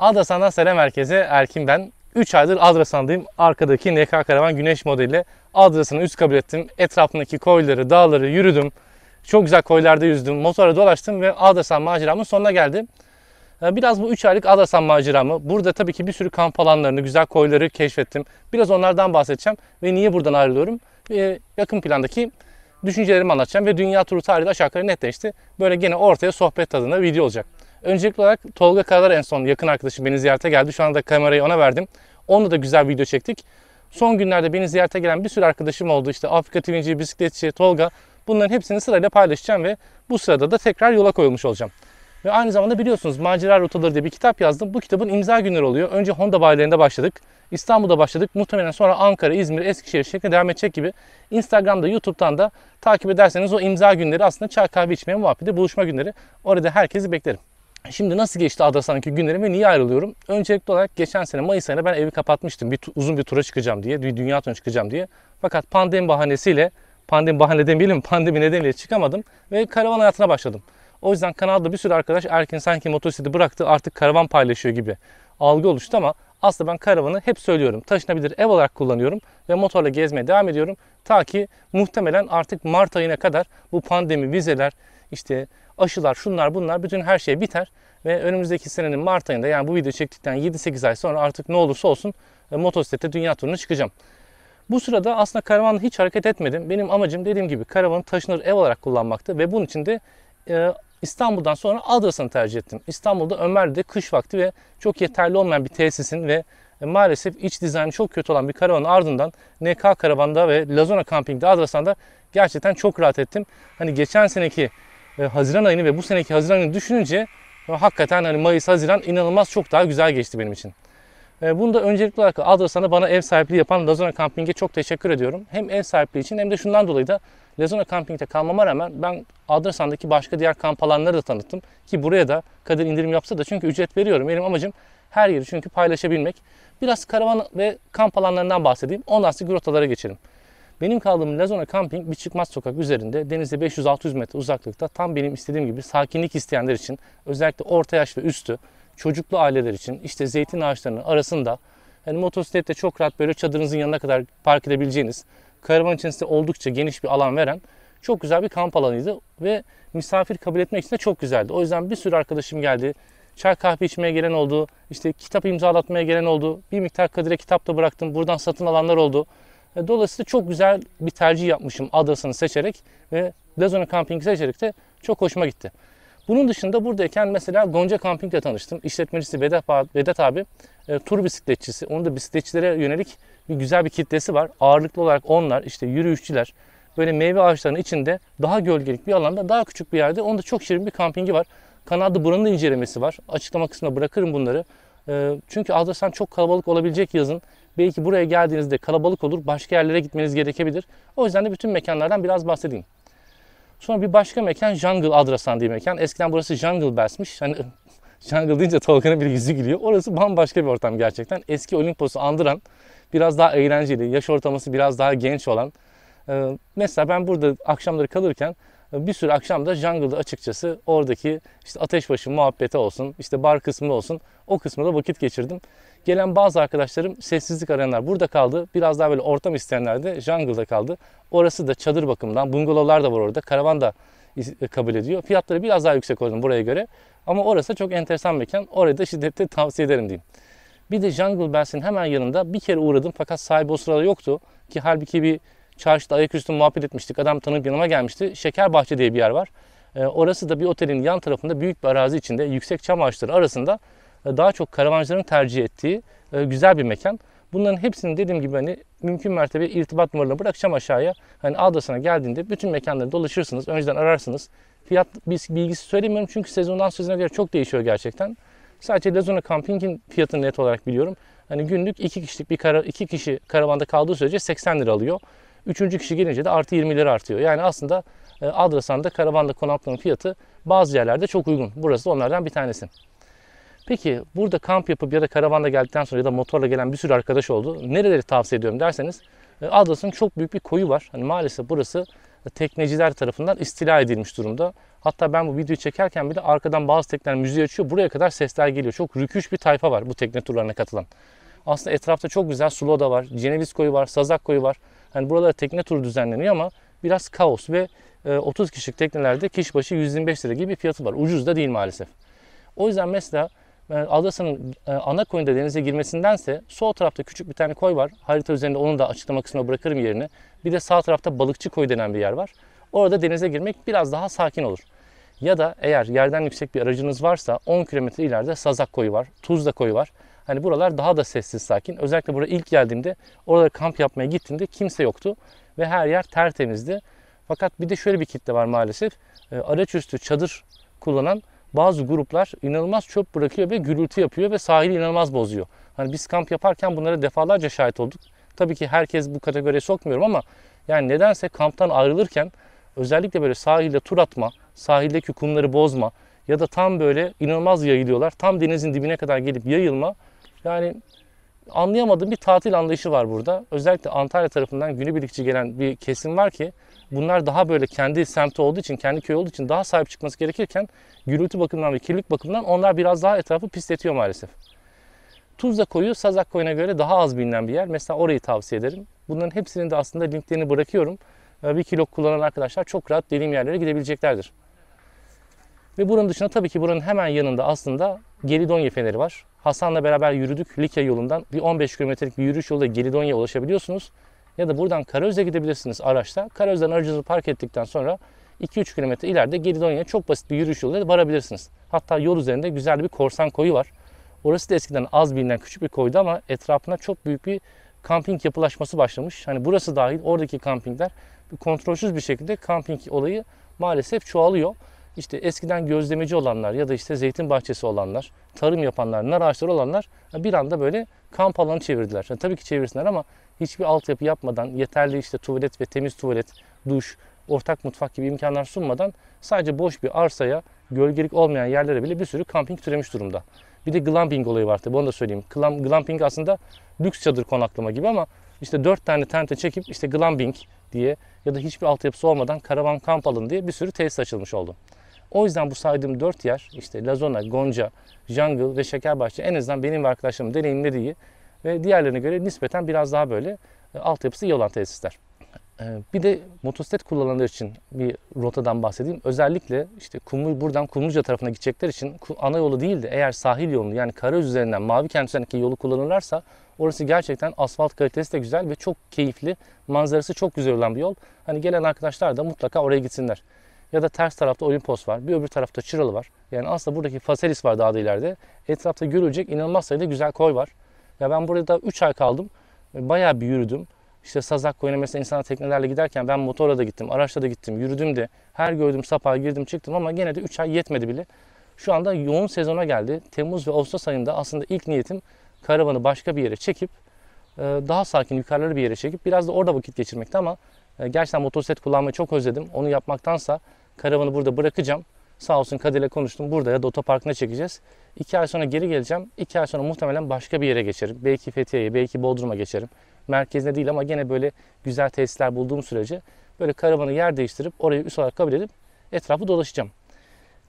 Adrasan Sera Merkezi Erkin ben. 3 aydır Adrasan'dayım. Arkadaki NK Karavan Güneş modeli. Adrasan'ı üst kabul ettim. Etrafındaki koyları, dağları yürüdüm. Çok güzel koylarda yüzdüm. Motora dolaştım ve Adrasan maceramın sonuna geldim. Ee, biraz bu 3 aylık Adrasan maceramı. Burada tabii ki bir sürü kamp alanlarını, güzel koyları keşfettim. Biraz onlardan bahsedeceğim ve niye buradan ayrılıyorum. Ve ee, yakın plandaki düşüncelerimi anlatacağım ve dünya turu tarihi aşağı yukarı netleşti. Böyle gene ortaya sohbet tadında video olacak. Öncelikli olarak Tolga Karar en son yakın arkadaşım beni ziyarete geldi. Şu anda kamerayı ona verdim. Onunla da güzel video çektik. Son günlerde beni ziyarete gelen bir sürü arkadaşım oldu. İşte Afrika Twinci, bisikletçi, Tolga. Bunların hepsini sırayla paylaşacağım ve bu sırada da tekrar yola koyulmuş olacağım. Ve aynı zamanda biliyorsunuz Macera Rotaları diye bir kitap yazdım. Bu kitabın imza günleri oluyor. Önce Honda bayilerinde başladık. İstanbul'da başladık. Muhtemelen sonra Ankara, İzmir, Eskişehir şeklinde devam edecek gibi. Instagram'da, YouTube'dan da takip ederseniz o imza günleri aslında çay kahve içmeye muhabbete buluşma günleri. Orada herkesi beklerim. Şimdi nasıl geçti Adrasan'daki günlerim ve niye ayrılıyorum? Öncelikli olarak geçen sene Mayıs ayında ben evi kapatmıştım. Bir uzun bir tura çıkacağım diye, bir dünya turuna çıkacağım diye. Fakat pandemi bahanesiyle, pandemi bahane demeyelim, pandemi nedeniyle çıkamadım ve karavan hayatına başladım. O yüzden kanalda bir sürü arkadaş erken sanki motosikleti bıraktı artık karavan paylaşıyor gibi algı oluştu ama aslında ben karavanı hep söylüyorum. Taşınabilir ev olarak kullanıyorum ve motorla gezmeye devam ediyorum. Ta ki muhtemelen artık Mart ayına kadar bu pandemi, vizeler, işte aşılar, şunlar bunlar bütün her şey biter ve önümüzdeki senenin Mart ayında yani bu video çektikten 7-8 ay sonra artık ne olursa olsun e, motosiklete dünya turuna çıkacağım. Bu sırada aslında karavan hiç hareket etmedim. Benim amacım dediğim gibi karavanı taşınır ev olarak kullanmaktı ve bunun için de e, İstanbul'dan sonra Adras'ını tercih ettim. İstanbul'da Ömerli'de kış vakti ve çok yeterli olmayan bir tesisin ve e, maalesef iç dizaynı çok kötü olan bir karavanın ardından NK karavanda ve Lazona Camping'de Adrasan'da gerçekten çok rahat ettim. Hani geçen seneki e, Haziran ayını ve bu seneki Haziran'ı düşününce e, hakikaten hani Mayıs, Haziran inanılmaz çok daha güzel geçti benim için. E, bunu da öncelikli olarak Adrasana bana ev sahipliği yapan Lazona Camping'e çok teşekkür ediyorum. Hem ev sahipliği için hem de şundan dolayı da Lazona Camping'de kalmama rağmen ben Adrasan'daki başka diğer kamp alanları da tanıttım. Ki buraya da Kadir indirim yapsa da çünkü ücret veriyorum. Benim amacım her yeri çünkü paylaşabilmek. Biraz karavan ve kamp alanlarından bahsedeyim. Ondan sonra rotalara geçelim. Benim kaldığım Lazona Camping bir çıkmaz sokak üzerinde denize 500-600 metre uzaklıkta tam benim istediğim gibi sakinlik isteyenler için özellikle orta yaş ve üstü çocuklu aileler için işte zeytin ağaçlarının arasında yani motosiklette çok rahat böyle çadırınızın yanına kadar park edebileceğiniz karavan içerisinde oldukça geniş bir alan veren çok güzel bir kamp alanıydı ve misafir kabul etmek için de çok güzeldi. O yüzden bir sürü arkadaşım geldi. Çay kahve içmeye gelen oldu. işte kitap imzalatmaya gelen oldu. Bir miktar Kadir'e kitap da bıraktım. Buradan satın alanlar oldu. E, dolayısıyla çok güzel bir tercih yapmışım adasını seçerek ve Dezona Camping'i seçerek de çok hoşuma gitti. Bunun dışında buradayken mesela Gonca Camping'le tanıştım. İşletmecisi Vedat, Vedat abi e, tur bisikletçisi. Onun da bisikletçilere yönelik bir güzel bir kitlesi var. Ağırlıklı olarak onlar işte yürüyüşçüler böyle meyve ağaçlarının içinde daha gölgelik bir alanda daha küçük bir yerde onda çok şirin bir kampingi var. Kanada buranın da incelemesi var. Açıklama kısmına bırakırım bunları. E, çünkü Adrasan çok kalabalık olabilecek yazın Belki buraya geldiğinizde kalabalık olur, başka yerlere gitmeniz gerekebilir. O yüzden de bütün mekanlardan biraz bahsedeyim. Sonra bir başka mekan Jungle Adrasan diye mekan. Eskiden burası Jungle Bells'miş. Hani Jungle deyince Tolga'nın bir yüzü gülüyor. Orası bambaşka bir ortam gerçekten. Eski Olimpos'u andıran, biraz daha eğlenceli, yaş ortaması biraz daha genç olan. Ee, mesela ben burada akşamları kalırken bir sürü akşam da jungle'da açıkçası oradaki işte ateşbaşı muhabbeti olsun, işte bar kısmı olsun o kısmı da vakit geçirdim. Gelen bazı arkadaşlarım sessizlik arayanlar burada kaldı. Biraz daha böyle ortam isteyenler de jungle'da kaldı. Orası da çadır bakımından bungalovlar da var orada. Karavan da e, kabul ediyor. Fiyatları biraz daha yüksek oranın buraya göre. Ama orası da çok enteresan mekan. Orayı da şiddetle tavsiye ederim diyeyim. Bir de Jungle Bells'in hemen yanında bir kere uğradım fakat sahibi o sırada yoktu. Ki halbuki bir Çarşıda ayaküstü muhabbet etmiştik. Adam tanıp yanıma gelmişti. Şeker Bahçe diye bir yer var. Ee, orası da bir otelin yan tarafında büyük bir arazi içinde yüksek çam ağaçları arasında e, daha çok karavancıların tercih ettiği e, güzel bir mekan. Bunların hepsini dediğim gibi hani mümkün mertebe irtibat numaralarını bırakacağım aşağıya. Hani adresine geldiğinde bütün mekanları dolaşırsınız, önceden ararsınız. Fiyat bilgisi söylemiyorum çünkü sezondan sezona göre çok değişiyor gerçekten. Sadece Lazona Camping'in fiyatını net olarak biliyorum. Hani günlük iki kişilik bir kara, iki kişi karavanda kaldığı sürece 80 lira alıyor. Üçüncü kişi gelince de artı 20 lira artıyor. Yani aslında e, Adrasan'da karavanda konaklamanın fiyatı bazı yerlerde çok uygun. Burası da onlardan bir tanesi. Peki burada kamp yapıp ya da karavanda geldikten sonra ya da motorla gelen bir sürü arkadaş oldu. Nereleri tavsiye ediyorum derseniz e, Adrasan'ın çok büyük bir koyu var. Hani maalesef burası e, tekneciler tarafından istila edilmiş durumda. Hatta ben bu videoyu çekerken bile arkadan bazı tekneler müziği açıyor. Buraya kadar sesler geliyor. Çok rüküş bir tayfa var bu tekne turlarına katılan. Aslında etrafta çok güzel Suloda var, Ceneviz koyu var, Sazak koyu var. Hani buralara tekne turu düzenleniyor ama biraz kaos ve 30 e, kişilik teknelerde kişi başı 125 lira gibi bir fiyatı var. Ucuz da değil maalesef. O yüzden mesela e, Adasa'nın e, ana koyunda denize girmesindense sol tarafta küçük bir tane koy var. Harita üzerinde onu da açıklama kısmına bırakırım yerini. Bir de sağ tarafta balıkçı koy denen bir yer var. Orada denize girmek biraz daha sakin olur. Ya da eğer yerden yüksek bir aracınız varsa 10 km ileride Sazak koyu var, Tuzla koyu var. Hani buralar daha da sessiz sakin. Özellikle buraya ilk geldiğimde orada kamp yapmaya gittiğimde kimse yoktu. Ve her yer tertemizdi. Fakat bir de şöyle bir kitle var maalesef. Ee, araç üstü çadır kullanan bazı gruplar inanılmaz çöp bırakıyor ve gürültü yapıyor ve sahili inanılmaz bozuyor. Hani biz kamp yaparken bunlara defalarca şahit olduk. Tabii ki herkes bu kategoriye sokmuyorum ama yani nedense kamptan ayrılırken özellikle böyle sahilde tur atma, sahildeki kumları bozma ya da tam böyle inanılmaz yayılıyorlar. Tam denizin dibine kadar gelip yayılma yani anlayamadığım bir tatil anlayışı var burada. Özellikle Antalya tarafından günübirlikçi gelen bir kesim var ki bunlar daha böyle kendi semti olduğu için, kendi köy olduğu için daha sahip çıkması gerekirken gürültü bakımından ve kirlilik bakımından onlar biraz daha etrafı pisletiyor maalesef. Tuzla Koyu, Sazak Koyu'na göre daha az bilinen bir yer. Mesela orayı tavsiye ederim. Bunların hepsinin de aslında linklerini bırakıyorum. Ee, bir kilo kullanan arkadaşlar çok rahat dediğim yerlere gidebileceklerdir. Ve buranın dışında tabii ki buranın hemen yanında aslında Gelidonya Feneri var. Hasan'la beraber yürüdük. Likya yolundan bir 15 kilometrelik bir yürüyüş yoluyla Gelidonya'ya ulaşabiliyorsunuz. Ya da buradan Karaöz'e gidebilirsiniz araçla. Karaöz'den aracınızı park ettikten sonra 2-3 kilometre ileride Gelidonya'ya çok basit bir yürüyüş yoluyla varabilirsiniz. Hatta yol üzerinde güzel bir korsan koyu var. Orası da eskiden az bilinen küçük bir koydu ama etrafına çok büyük bir kamping yapılaşması başlamış. Hani burası dahil oradaki kampingler kontrolsüz bir şekilde kamping olayı maalesef çoğalıyor işte eskiden gözlemeci olanlar ya da işte zeytin bahçesi olanlar, tarım yapanlar, nar ağaçları olanlar e, bir anda böyle kamp alanı çevirdiler. Yani e, tabii ki çevirsinler ama hiçbir altyapı yapmadan yeterli işte tuvalet ve temiz tuvalet, duş, ortak mutfak gibi imkanlar sunmadan sadece boş bir arsaya, gölgelik olmayan yerlere bile bir sürü kamping türemiş durumda. Bir de glamping olayı var tabii onu da söyleyeyim. Glamping aslında lüks çadır konaklama gibi ama işte dört tane tente çekip işte glamping diye ya da hiçbir altyapısı olmadan karavan kamp alın diye bir sürü tesis açılmış oldu. O yüzden bu saydığım dört yer işte Lazona, Gonca, Jungle ve Şekerbahçe en azından benim ve arkadaşlarımın deneyimleri iyi ve diğerlerine göre nispeten biraz daha böyle e, altyapısı iyi olan tesisler. E, bir de motosiklet kullananlar için bir rotadan bahsedeyim. Özellikle işte Kumlu, buradan Kumluca tarafına gidecekler için ana yolu değil de eğer sahil yolunu yani Karayüz üzerinden Mavi Kent yolu kullanırlarsa orası gerçekten asfalt kalitesi de güzel ve çok keyifli, manzarası çok güzel olan bir yol. Hani gelen arkadaşlar da mutlaka oraya gitsinler. Ya da ters tarafta Olimpos var. Bir öbür tarafta Çıralı var. Yani aslında buradaki Faselis var daha da ileride. Etrafta görülecek inanılmaz sayıda güzel koy var. Ya ben burada 3 ay kaldım. E, bayağı bir yürüdüm. İşte Sazak koyuna mesela insana teknelerle giderken ben motorla da gittim, araçla da gittim, yürüdüm de her gördüğüm sapağa girdim çıktım ama gene de 3 ay yetmedi bile. Şu anda yoğun sezona geldi. Temmuz ve Ağustos ayında aslında ilk niyetim karavanı başka bir yere çekip e, daha sakin yukarıları bir yere çekip biraz da orada vakit geçirmekti ama e, gerçekten motosiklet kullanmayı çok özledim. Onu yapmaktansa Karavanı burada bırakacağım. Sağ olsun Kadir'le konuştum. Burada ya da otoparkına çekeceğiz. İki ay sonra geri geleceğim. İki ay sonra muhtemelen başka bir yere geçerim. Belki Fethiye'ye, belki Bodrum'a geçerim. Merkezine değil ama gene böyle güzel tesisler bulduğum sürece böyle karavanı yer değiştirip orayı üst olarak kabul edip etrafı dolaşacağım.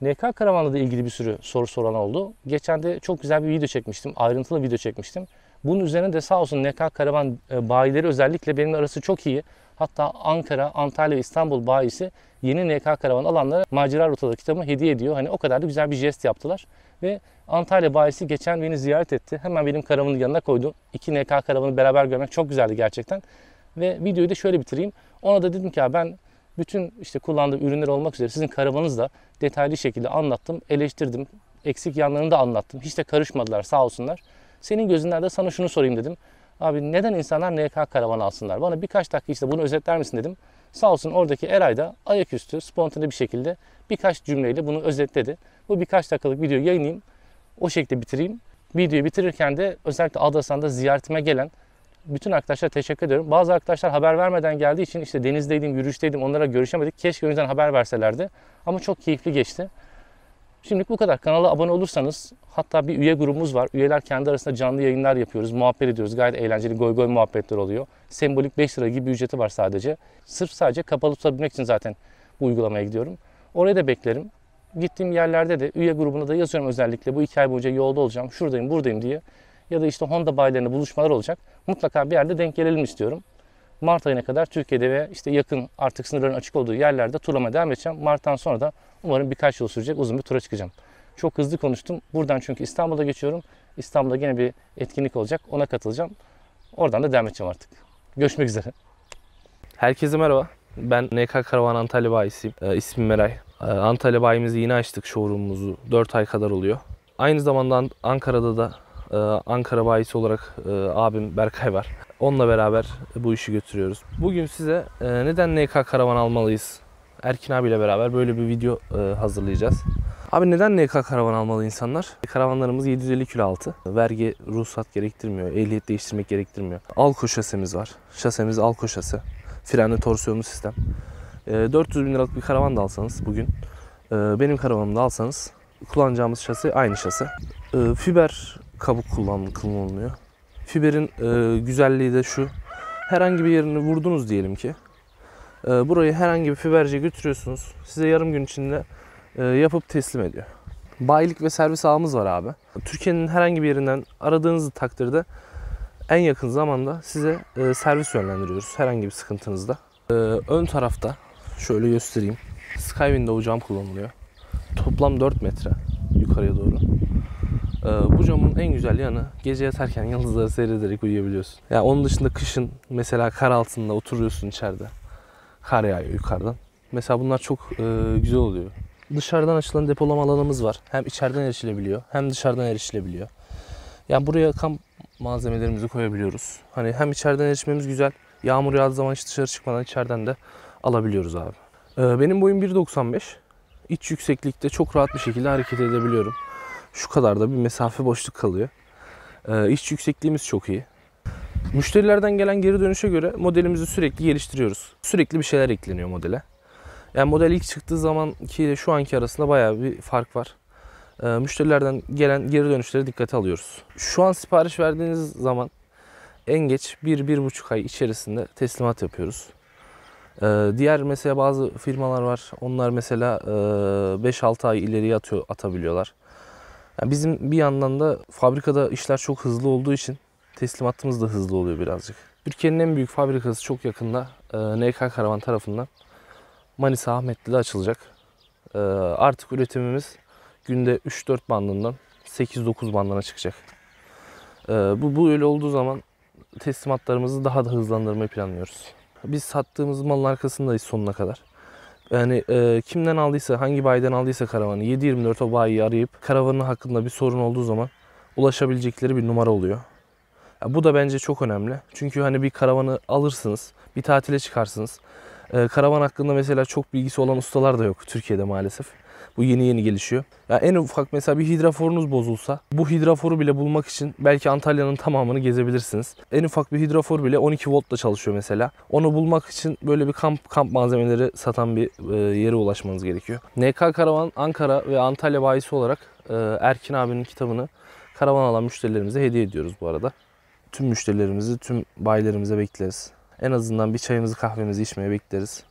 NK karavanla da ilgili bir sürü soru soran oldu. Geçen de çok güzel bir video çekmiştim. Ayrıntılı video çekmiştim. Bunun üzerine de sağ olsun NK Karavan e, bayileri özellikle benim arası çok iyi. Hatta Ankara, Antalya ve İstanbul bayisi yeni NK Karavan alanlara Macera Rotaları kitabımı hediye ediyor. Hani o kadar da güzel bir jest yaptılar. Ve Antalya bayisi geçen beni ziyaret etti. Hemen benim karavanın yanına koydu. İki NK karavanı beraber görmek çok güzeldi gerçekten. Ve videoyu da şöyle bitireyim. Ona da dedim ki ben bütün işte kullandığı ürünler olmak üzere sizin karavanınızla detaylı şekilde anlattım, eleştirdim. Eksik yanlarını da anlattım. Hiç de karışmadılar sağ olsunlar. Senin gözünden de sana şunu sorayım dedim. Abi neden insanlar NK karavanı alsınlar? Bana birkaç dakika işte bunu özetler misin dedim. Sağ olsun oradaki Eray da ayaküstü spontane bir şekilde birkaç cümleyle bunu özetledi. Bu birkaç dakikalık videoyu yayınlayayım. O şekilde bitireyim. Videoyu bitirirken de özellikle Adasanda ziyaretime gelen bütün arkadaşlara teşekkür ediyorum. Bazı arkadaşlar haber vermeden geldiği için işte denizdeydim, yürüyüşteydim onlara görüşemedik. Keşke önceden haber verselerdi. Ama çok keyifli geçti. Şimdilik bu kadar. Kanala abone olursanız hatta bir üye grubumuz var. Üyeler kendi arasında canlı yayınlar yapıyoruz. Muhabbet ediyoruz. Gayet eğlenceli goy goy muhabbetler oluyor. Sembolik 5 lira gibi bir ücreti var sadece. Sırf sadece kapalı tutabilmek için zaten bu uygulamaya gidiyorum. Oraya da beklerim. Gittiğim yerlerde de üye grubuna da yazıyorum özellikle. Bu iki ay boyunca yolda olacağım. Şuradayım buradayım diye. Ya da işte Honda bayilerinde buluşmalar olacak. Mutlaka bir yerde denk gelelim istiyorum. Mart ayına kadar Türkiye'de ve işte yakın artık sınırların açık olduğu yerlerde turlama devam edeceğim. Mart'tan sonra da umarım birkaç yıl sürecek uzun bir tura çıkacağım. Çok hızlı konuştum. Buradan çünkü İstanbul'a geçiyorum. İstanbul'da yine bir etkinlik olacak. Ona katılacağım. Oradan da devam edeceğim artık. Görüşmek üzere. Herkese merhaba. Ben NK Karavan Antalya bayisiyim. Ee, ismim Meray. Ee, Antalya bayimizi yeni açtık showroom'umuzu. 4 ay kadar oluyor. Aynı zamanda Ankara'da da ee, Ankara bayisi olarak e, abim Berkay var. Onunla beraber bu işi götürüyoruz. Bugün size e, neden NK karavan almalıyız? Erkin abiyle beraber böyle bir video e, hazırlayacağız. Abi neden NK karavan almalı insanlar? Karavanlarımız 750 kilo altı. Vergi, ruhsat gerektirmiyor. Ehliyet değiştirmek gerektirmiyor. Alko şasemiz var. Şasemiz Alko şase. Frenli torsiyonlu sistem. 400 bin liralık bir karavan da alsanız bugün. benim karavanımı da alsanız kullanacağımız şase aynı şase. fiber kabuk kullanılıyor. Fiberin e, güzelliği de şu. Herhangi bir yerini vurdunuz diyelim ki. E, burayı herhangi bir fiberce götürüyorsunuz. Size yarım gün içinde e, yapıp teslim ediyor. Bayilik ve servis ağımız var abi. Türkiye'nin herhangi bir yerinden aradığınız takdirde en yakın zamanda size e, servis yönlendiriyoruz herhangi bir sıkıntınızda. E, ön tarafta şöyle göstereyim. Sky Window cam kullanılıyor. Toplam 4 metre yukarıya doğru. Ee, bu camın en güzel yanı gece yatarken yıldızları seyrederek uyuyabiliyorsun. Ya yani onun dışında kışın mesela kar altında oturuyorsun içeride. Kar yağıyor yukarıdan. Mesela bunlar çok e, güzel oluyor. Dışarıdan açılan depolama alanımız var. Hem içeriden erişilebiliyor hem dışarıdan erişilebiliyor. Yani buraya kamp malzemelerimizi koyabiliyoruz. Hani hem içeriden erişmemiz güzel. Yağmur yağdığı zaman hiç dışarı çıkmadan içeriden de alabiliyoruz abi. Ee, benim boyum 1.95. İç yükseklikte çok rahat bir şekilde hareket edebiliyorum şu kadar da bir mesafe boşluk kalıyor. E, ee, iç yüksekliğimiz çok iyi. Müşterilerden gelen geri dönüşe göre modelimizi sürekli geliştiriyoruz. Sürekli bir şeyler ekleniyor modele. Yani model ilk çıktığı zamanki ile şu anki arasında bayağı bir fark var. E, müşterilerden gelen geri dönüşleri dikkate alıyoruz. Şu an sipariş verdiğiniz zaman en geç 1-1,5 ay içerisinde teslimat yapıyoruz. Ee, diğer mesela bazı firmalar var. Onlar mesela e, 5-6 ay ileriye atıyor, atabiliyorlar. Yani bizim bir yandan da fabrikada işler çok hızlı olduğu için teslimatımız da hızlı oluyor birazcık. Türkiye'nin en büyük fabrikası çok yakında e, NK Karavan tarafından Manisa Ahmetli'de açılacak. E, artık üretimimiz günde 3-4 bandından 8-9 bandına çıkacak. E, bu, bu öyle olduğu zaman teslimatlarımızı daha da hızlandırmayı planlıyoruz. Biz sattığımız malın arkasındayız sonuna kadar. Yani e, kimden aldıysa, hangi bayiden aldıysa karavanı 7-24 o bayi arayıp karavanın hakkında bir sorun olduğu zaman ulaşabilecekleri bir numara oluyor. Ya, bu da bence çok önemli. Çünkü hani bir karavanı alırsınız, bir tatile çıkarsınız. E, karavan hakkında mesela çok bilgisi olan ustalar da yok Türkiye'de maalesef. Bu yeni yeni gelişiyor. Ya yani en ufak mesela bir hidraforunuz bozulsa bu hidraforu bile bulmak için belki Antalya'nın tamamını gezebilirsiniz. En ufak bir hidrafor bile 12 voltla çalışıyor mesela. Onu bulmak için böyle bir kamp kamp malzemeleri satan bir e, yere ulaşmanız gerekiyor. NK Karavan Ankara ve Antalya bayisi olarak e, Erkin abinin kitabını karavan alan müşterilerimize hediye ediyoruz bu arada. Tüm müşterilerimizi, tüm bayilerimize bekleriz. En azından bir çayımızı kahvemizi içmeye bekleriz.